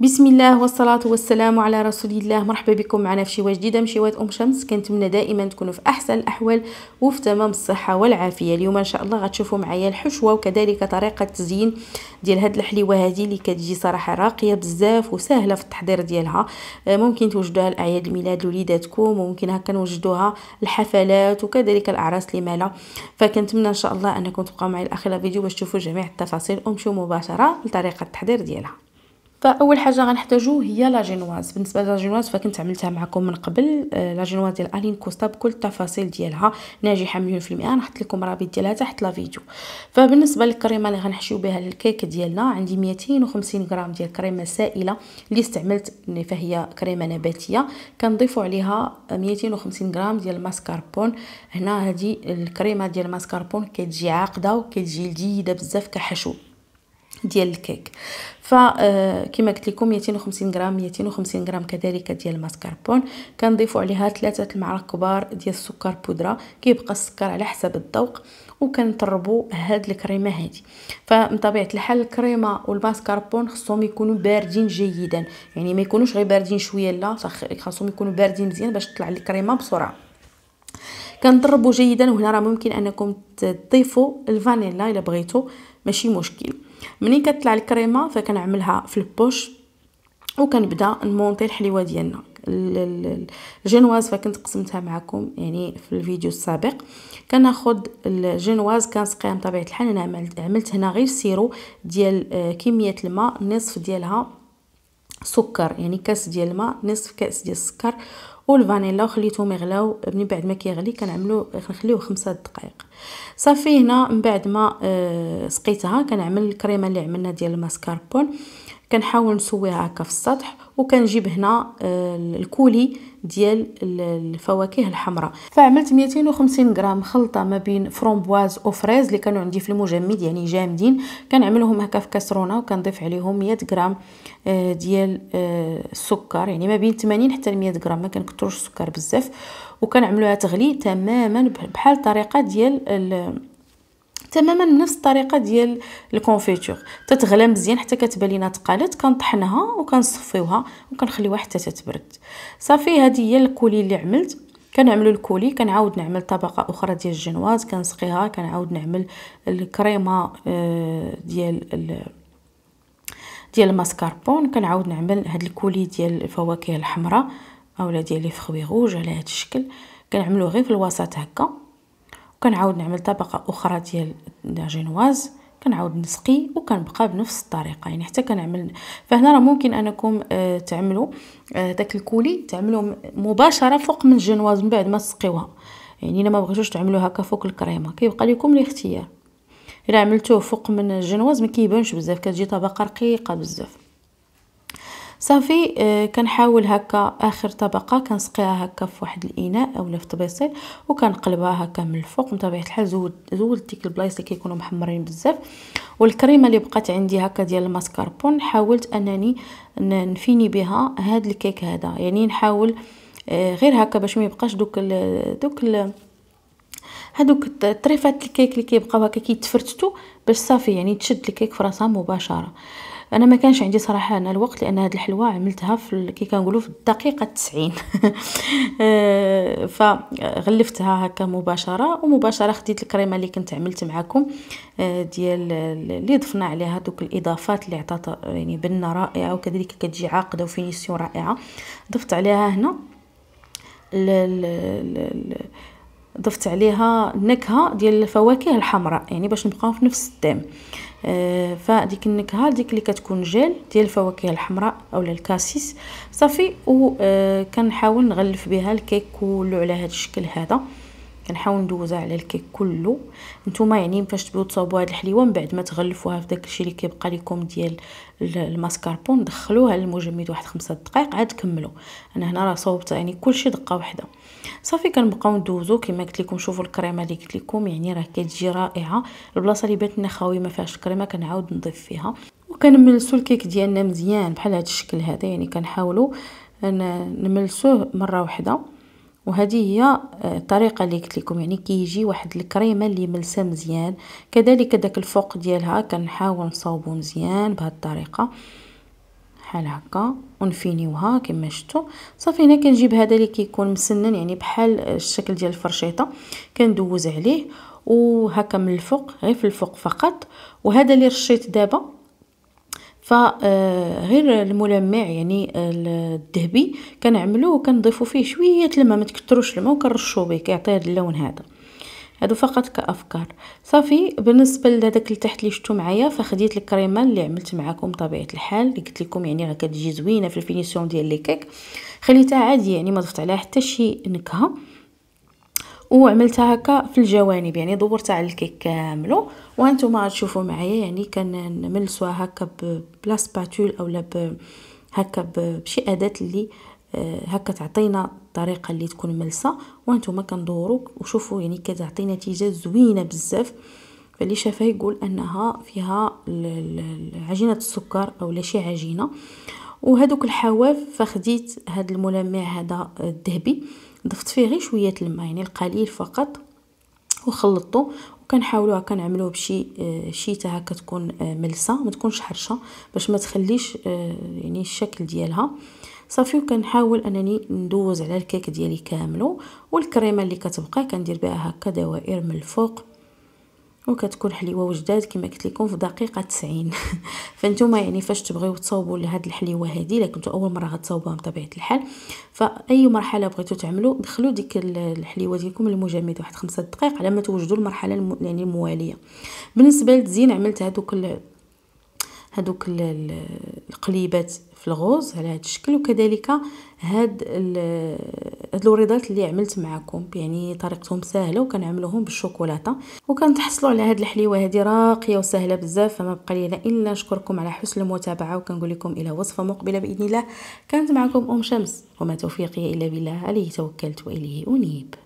بسم الله والصلاة والسلام على رسول الله مرحبا بكم معنا في شواء جديدة من أم شمس كنتمنى دائما تكونوا في أحسن الأحوال وفي تمام الصحة والعافية اليوم إن شاء الله غتشوفوا معايا الحشوة وكذلك طريقة تزيين ديال هاد الحليوة هذه اللي كتجي صراحة راقية بزاف وسهلة في التحضير ديالها ممكن توجدوها لأعياد الميلاد لوليداتكم وممكن هكا نوجدوها الحفلات وكذلك الأعراس اللي مالا فكنتمنى إن شاء الله أنكم تبقاو معي لآخر الفيديو باش تشوفوا جميع التفاصيل أمشوا مباشرة لطريقة التحضير ديالها فاول حاجه غنحتاجو هي لا جينواز بالنسبه لا جينواز فكنت عملتها معكم من قبل آه، لا جينواز ديال الين كوستا بكل التفاصيل ديالها ناجحه مليون نحط لكم رابط ديالها تحت لا فيديو فبالنسبه للكريمه اللي غنحشيو بها الكيك ديالنا عندي 250 غرام ديال كريمه سائله اللي استعملت فهي كريمه نباتيه كنضيفوا عليها 250 غرام ديال الماسكاربون هنا هذه الكريمه ديال الماسكاربون كتجي عاقده وكتجي لذيذه بزاف كحشو ديال الكيك فكما آه، قلت لكم 250 غرام 250 غرام كذلك ديال الماسكاربون كنضيفوا عليها ثلاثه المعالق كبار ديال السكر بودره كيبقى السكر على حسب الذوق وكنطربوا هاد الكريمه هادي فمن طبيعه الحال الكريمه والماسكاربون خصهم يكونوا باردين جيدا يعني ما يكونوش غير باردين شويه لا خاصهم يكونوا باردين مزيان باش تطلع الكريمه بسرعه كنضربوا جيدا وهنا راه ممكن انكم تضيفوا الفانيلا الا بغيتوا ماشي مشكل منين كتطلع الكريمه فكنعملها في البوش وكنبدا نمونطي الحليوه ديالنا الجينواز فكنت قسمتها معكم يعني في الفيديو السابق كناخد الجينواز كنسقيها بطبيعه الحال انا عملت, عملت هنا غير سيرو ديال آه، كميه الماء نصف ديالها سكر يعني كاس ديال الماء نصف كاس ديال السكر والفانيلا وخليتهم يغلاو من بعد ما كيغلي كنعملو كنخليوه خمسة دقائق صافي هنا من بعد ما آه سقيتها كنعمل الكريمه اللي عملنا ديال الماسكاربون كنحاول نسويها هكا في السطح وكنجيب هنا آه، الكولي ديال الفواكه الحمراء فعملت 250 غرام خلطه ما بين فرومبواز وفريز اللي كانوا عندي في المجمد يعني جامدين كنعملهم هكا في كاسرونه وكنضيف عليهم 100 غرام آه، ديال آه، السكر يعني ما بين 80 حتى 100 غرام ما كنكثروش السكر بزاف وكنعملوها تغلي تماما بحال الطريقه ديال تماما نفس الطريقه ديال الكونفيتور تتغلى مزيان حتى كتبان لينا تقالت كنطحنها وكنصفيوها وكنخليوها حتى تتبرد صافي هذه هي الكولي اللي عملت كنعملوا الكولي كنعاود نعمل طبقه اخرى ديال الجنواز كنسقيها كنعاود نعمل الكريمه آه، ديال ديال الماسكاربون كنعاود نعمل هاد الكولي ديال الفواكه الحمراء اولا ديال لي فخوي روج على هاد الشكل كنعملو غير في الوسط هكا وكنعاود نعمل طبقه اخرى ديال لاجينواز كنعاود نسقي وكنبقى بنفس الطريقه يعني حتى كنعمل فهنا راه ممكن انكم آه تعملوا آه داك الكولي تعملوه مباشره فوق من الجينواز من بعد ما تسقيوها يعني الا ما بغيتوش تعملوها هكا فوق الكريمه كيبقى لكم الاختيار الا عملتوه فوق من الجينواز ما كيبانش بزاف كتجي طبقه رقيقه بزاف صافي آه، كنحاول هكا اخر طبقه كنسقيها هكا في واحد الاناء اولا في طبيصيل وكنقلبها هكا من الفوق من طبيعه الحال زود زولت ديك البلايص اللي كيكونوا محمرين بزاف والكريمه اللي بقات عندي هكا ديال الماسكاربون حاولت انني نفيني بها هاد الكيك هذا يعني نحاول آه، غير هكا باش ما يبقاش دوك الـ دوك الـ هادوك الطريفات الكيك اللي كيبقاو هكا كيتفرتتو باش صافي يعني تشد الكيك في راسها مباشره انا ما كانش عندي صراحه انا الوقت لان هاد الحلوه عملتها في كي كنقولوا في الدقيقه 90 آه، فغلفتها هكا مباشره ومباشره خديت الكريمه اللي كنت عملت معكم آه، ديال اللي ضفنا عليها دوك الاضافات اللي عطات يعني بنه رائعه وكذلك كتجي عاقده وفينيسيون رائعه ضفت عليها هنا ل ل ل ضفت عليها النكهه ديال الفواكه الحمراء يعني باش نبقاو في نفس الدم آه، فديك النكهه ديك اللي كتكون جيل ديال الفواكه الحمراء اولا الكاسيس صافي وكنحاول آه، نغلف بها الكيك كله على هذا الشكل هذا كنحاول ندوزها على الكيك كله نتوما يعني فاش تبغيو تصاوبوا هاد الحليوه من بعد ما تغلفوها في داك الشيء اللي كيبقى لكم ديال الماسكاربون دخلوها للمجمد واحد خمسة دقائق عاد كملوا انا هنا راه صوبت يعني كلشي دقه واحده صافي كنبقاو ندوزو كما قلت لكم شوفوا الكريمه اللي قلت لكم يعني راه كتجي رائعه البلاصه اللي بات لنا خاوي ما فيهاش الكريمه كنعاود نضيف فيها وكنملسوا الكيك ديالنا مزيان بحال هذا الشكل هذا يعني كنحاولوا نملسوه مره واحده وهذه هي الطريقه آه، اللي قلت لكم يعني كيجي كي واحد الكريمه اللي ملسه مزيان كذلك داك الفوق ديالها كنحاول نصاوبو مزيان بهذه الطريقه بحال هكا ونفينيوها كما شفتوا صافي هنا كنجيب هذا اللي كيكون مسنن يعني بحال آه، الشكل ديال الفرشيطه كندوز عليه وهكا من الفوق غير في الفوق فقط وهذا اللي رشيت دابا فغير آه، الملمع يعني آه، الذهبي كنعملوه وكنضيفو فيه شويه الماء ما تكثروش الماء وكنرشو به كيعطي هذا اللون هذا هادو فقط كافكار صافي بالنسبه لهذاك التحت اللي شفتو معايا فخديت الكريمه اللي عملت معاكم بطبيعه الحال اللي قلت لكم يعني راه كتجي زوينه في الفينيسيون ديال لي كيك خليتها عاديه يعني ما ضفت عليها حتى شي نكهه وعملتها هكا في الجوانب يعني دورتها على الكيك كامله وهانتوما تشوفوا معايا يعني كنملسوها هكا بلا سباتول اولا هكا بشي اداه اللي آه، هكا تعطينا الطريقه اللي تكون ملسه وانتم كندورو وشوفوا يعني كتعطي نتيجه زوينه بزاف فاللي شافها يقول انها فيها عجينه السكر اولا شي عجينه وهذوك الحواف فخديت هذا الملمع هذا الذهبي ضفت فيه غير شويه الماء يعني القليل فقط وخلطته وكنحاولوا هكا نعملوه بشي آه، شيته هكا تكون آه، ملسه ما تكونش حرشه باش ما تخليش آه، يعني الشكل ديالها صافي وكنحاول انني ندوز على الكيك ديالي كامله والكريمه اللي كتبقى كندير بها هكا دوائر من الفوق وكتكون حليوه وجداد كما قلت لكم في دقيقه 90 فانتوما يعني فاش تبغيو تصاوبوا لهاد الحليوه هذه الا كنتو اول مره غتصاوبوها بطبيعه الحال فاي مرحله بغيتو تعملوا دخلوا ديك الحليوه ديالكم المجمد واحد خمسة دقائق على ما توجدوا المرحله الم... يعني المواليه بالنسبه للتزيين عملت هذوك هذوك القليبات في الغوز على هذا الشكل وكذلك هاد هاد الوريضات اللي عملت معكم يعني طريقتهم سهله وكنعملوهم بالشوكولاته وكنتحصلوا على هاد الحليوه هادي راقيه وسهله بزاف فما بقى لي الا نشكركم على حسن المتابعه وكنقول لكم الى وصفه مقبله باذن الله كانت معكم ام شمس وما توفيقي الا بالله عليه توكلت واليه انيب